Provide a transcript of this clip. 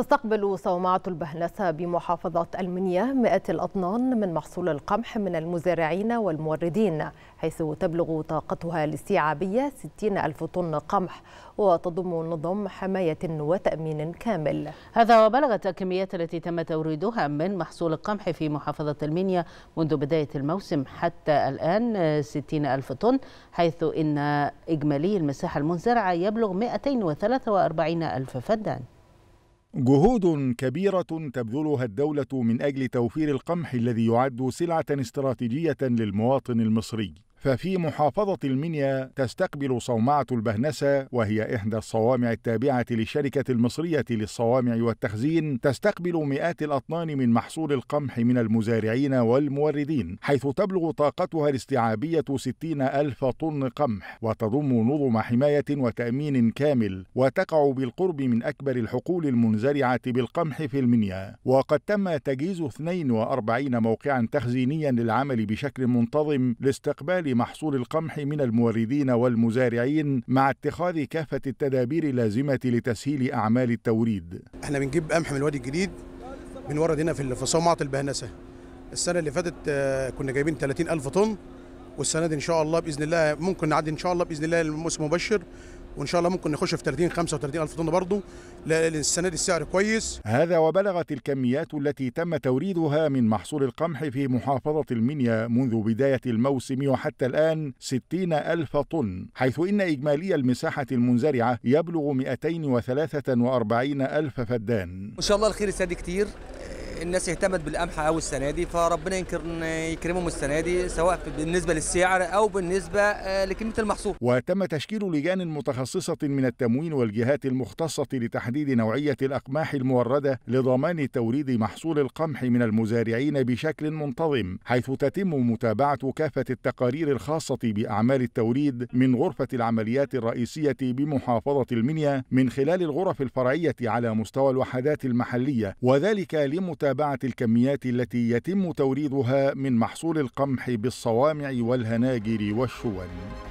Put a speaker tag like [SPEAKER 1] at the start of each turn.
[SPEAKER 1] تستقبل صومعة البهنسة بمحافظة المنيا مئة الأطنان من محصول القمح من المزارعين والموردين حيث تبلغ طاقتها الاستيعابية 60 ألف طن قمح وتضم نظم حماية وتأمين كامل هذا وبلغت الكميات التي تم توريدها من محصول القمح في محافظة المنيا منذ بداية الموسم حتى الآن 60 ألف طن حيث إن إجمالي المساحة المزرعة يبلغ 243 ألف فدان
[SPEAKER 2] جهود كبيرة تبذلها الدولة من أجل توفير القمح الذي يعد سلعة استراتيجية للمواطن المصري ففي محافظة المنيا تستقبل صومعة البهنسة وهي إحدى الصوامع التابعة للشركة المصرية للصوامع والتخزين تستقبل مئات الأطنان من محصول القمح من المزارعين والموردين حيث تبلغ طاقتها الاستيعابية 60 ألف طن قمح وتضم نظم حماية وتأمين كامل وتقع بالقرب من أكبر الحقول المنزرعة بالقمح في المنيا وقد تم تجهيز 42 موقعا تخزينيا للعمل بشكل منتظم لاستقبال محصول القمح من الموردين والمزارعين مع اتخاذ كافة التدابير اللازمة لتسهيل أعمال التوريد احنا بنجيب قمح من الوادي الجديد بنورد هنا في صومعة البهنسة السنة اللي فاتت آه، كنا جايبين 30 ألف طن والسنة دي إن شاء الله بإذن الله ممكن نعدي إن شاء الله بإذن الله الموسم مبشر وان شاء الله ممكن نخش في 30 35 الف طن برضه لان السنه دي السعر كويس هذا وبلغت الكميات التي تم توريدها من محصول القمح في محافظه المنيا منذ بدايه الموسم وحتى الان 60 الف طن حيث ان اجمالي المساحه المنزرعه يبلغ 243 الف فدان
[SPEAKER 1] ان شاء الله الخير السادي كتير الناس اهتمت بالقمح او السنه دي فربنا يكرمهم السنه دي سواء بالنسبه للسعر او بالنسبه آه، لكميه المحصول.
[SPEAKER 2] وتم تشكيل لجان متخصصه من التموين والجهات المختصه لتحديد نوعيه الاقماح المورده لضمان توريد محصول القمح من المزارعين بشكل منتظم حيث تتم متابعه كافه التقارير الخاصه باعمال التوريد من غرفه العمليات الرئيسيه بمحافظه المنيا من خلال الغرف الفرعيه على مستوى الوحدات المحليه وذلك لمتابعه متابعة الكميات التي يتم توريدها من محصول القمح بالصوامع والهناجر والشون